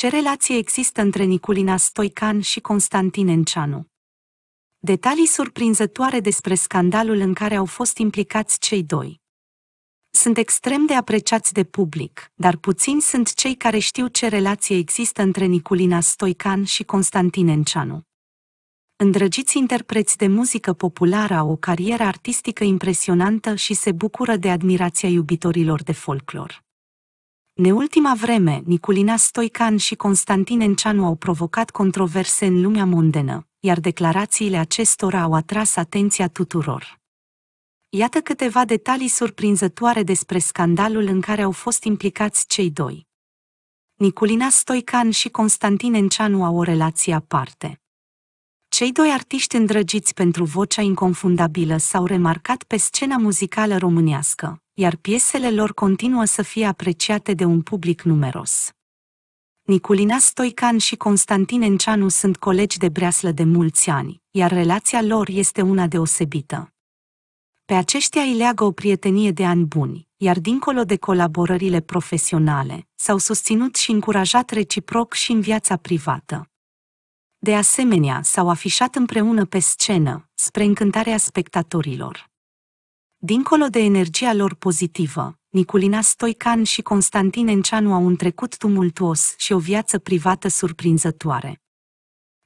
Ce relație există între Niculina Stoican și Constantin Enceanu? Detalii surprinzătoare despre scandalul în care au fost implicați cei doi. Sunt extrem de apreciați de public, dar puțini sunt cei care știu ce relație există între Niculina Stoican și Constantin Enceanu îndrăgiți interpreți de muzică populară au o carieră artistică impresionantă și se bucură de admirația iubitorilor de folclor. De ultima vreme, Niculina Stoican și Constantin Enceanu au provocat controverse în lumea mondenă, iar declarațiile acestora au atras atenția tuturor. Iată câteva detalii surprinzătoare despre scandalul în care au fost implicați cei doi. Niculina Stoican și Constantin Enceanu au o relație aparte. Cei doi artiști îndrăgiți pentru vocea inconfundabilă s-au remarcat pe scena muzicală românească, iar piesele lor continuă să fie apreciate de un public numeros. Niculina Stoican și Constantin Enceanu sunt colegi de breaslă de mulți ani, iar relația lor este una deosebită. Pe aceștia îi leagă o prietenie de ani buni, iar dincolo de colaborările profesionale, s-au susținut și încurajat reciproc și în viața privată. De asemenea, s-au afișat împreună pe scenă, spre încântarea spectatorilor. Dincolo de energia lor pozitivă, Niculina Stoican și Constantin Enceanu au un trecut tumultuos și o viață privată surprinzătoare.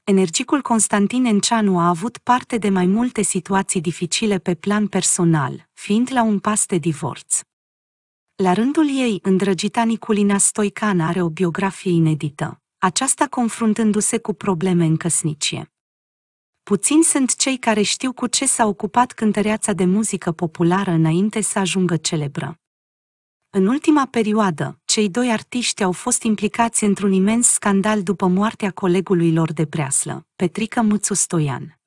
Energicul Constantin Enceanu a avut parte de mai multe situații dificile pe plan personal, fiind la un pas de divorț. La rândul ei, îndrăgita Niculina Stoican are o biografie inedită, aceasta confruntându-se cu probleme în căsnicie puțini sunt cei care știu cu ce s-a ocupat cântăreața de muzică populară înainte să ajungă celebră. În ultima perioadă, cei doi artiști au fost implicați într-un imens scandal după moartea colegului lor de preaslă, Petrica Mâțu Stoian.